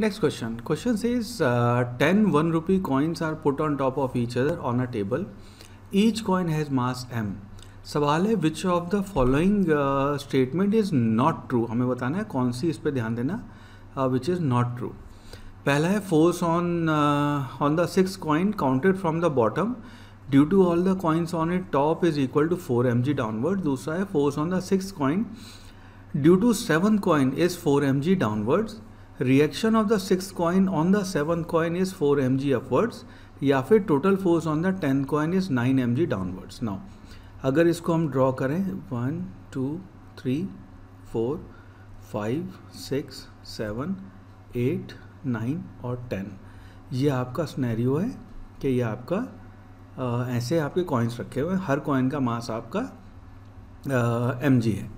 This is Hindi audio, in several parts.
Next question question says ten one rupee rupee are put on top of each other on on a table. Each coin has mass सवाल है which of the following statement is not true हमें बताना है कौन सी इस पर ध्यान देना विच इज़ नॉट ट्रू पहला है force on on the six coin counted from the bottom due to all the coins on it top is equal to four M G downward दूसरा है force on the six coin due to seven coin is four M G downwards reaction of the six coin on the seven coin is four M G upwards या फिर total force on the tenth coin is nine M G downwards now अगर इसको हम ड्रॉ करें one two three four five six seven eight nine और टेन ये आपका स्नैरियो है कि ये आपका आ, ऐसे आपके कॉइन्स रखे हुए हैं हर कॉइन का मास आपका एम जी है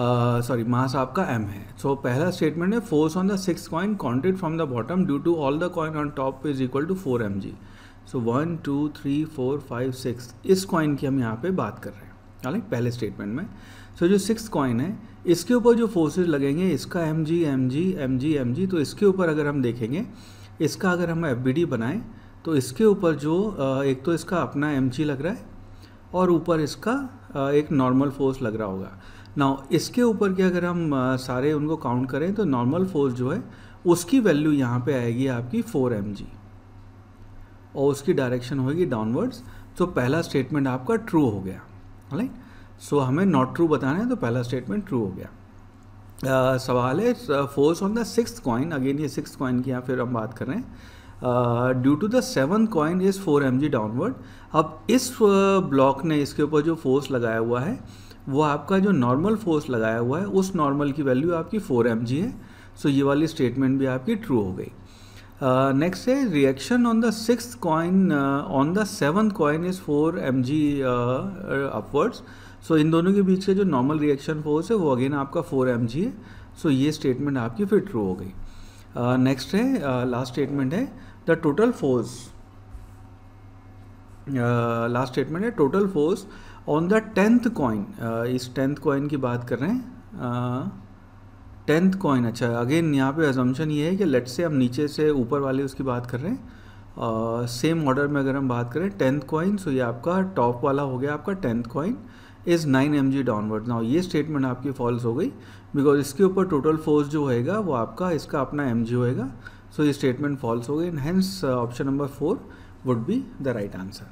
सॉरी मास आपका एम है सो so, पहला स्टेटमेंट है force on the six coin counted from the bottom due to all the coin on top is equal to four M G so one two three four five six इस कॉइन की हम यहाँ पे बात कर रहे हैं हालांकि पहले स्टेटमेंट में सो so, जो सिक्स कॉइन है इसके ऊपर जो फोर्सेज लगेंगे इसका M G M G M G M G तो इसके ऊपर अगर हम देखेंगे इसका अगर हम एफ बी डी बनाएँ तो इसके ऊपर जो एक तो इसका अपना एम जी लग रहा है और ऊपर इसका एक नॉर्मल फोर्स लग रहा होगा ना इसके ऊपर की अगर हम सारे उनको काउंट करें तो नॉर्मल फोर्स जो है उसकी वैल्यू यहाँ पे आएगी आपकी फोर एम और उसकी डायरेक्शन होगी डाउनवर्ड्स तो पहला स्टेटमेंट आपका ट्रू हो गया राइट सो so, हमें नॉट ट्रू बताना है तो पहला स्टेटमेंट ट्रू हो गया uh, सवाल है force on the six coin again ये सिक्स कॉइन की यहाँ फिर हम बात कर रहे हैं due to the seven coin is four M downward अब इस ब्लॉक ने इसके ऊपर जो फोर्स लगाया हुआ है वो आपका जो नॉर्मल फोर्स लगाया हुआ है उस नॉर्मल की वैल्यू आपकी फोर एम है सो ये वाली स्टेटमेंट भी आपकी ट्रू हो गई नेक्स्ट uh, है reaction on the six coin on the seven coin is four M G upwards so इन दोनों के बीच का जो नॉर्मल रिएक्शन फोर्स है वो अगेन आपका फोर एम जी है सो ये स्टेटमेंट आपकी फिर ट्रू हो गई नेक्स्ट uh, है लास्ट uh, स्टेटमेंट है the total force last statement है total force on the tenth coin इस टेंथ कॉइन की बात कर रहे हैं टेंथ कॉइन अच्छा अगेन यहाँ पे एजम्पन ये है कि लेट से हम नीचे से ऊपर वाले उसकी बात कर रहे हैं सेम ऑर्डर में अगर हम बात करें टेंथ कॉइन सो ये आपका टॉप वाला हो गया आपका tenth coin is nine M G downward ना ये स्टेटमेंट आपकी फॉल्स हो गई बिकॉज इसके ऊपर टोटल फोर्स जो होएगा वो आपका इसका अपना एम जी होएगा सो so, ये स्टेटमेंट फॉल्स हो गई and hence option number four would be the right answer.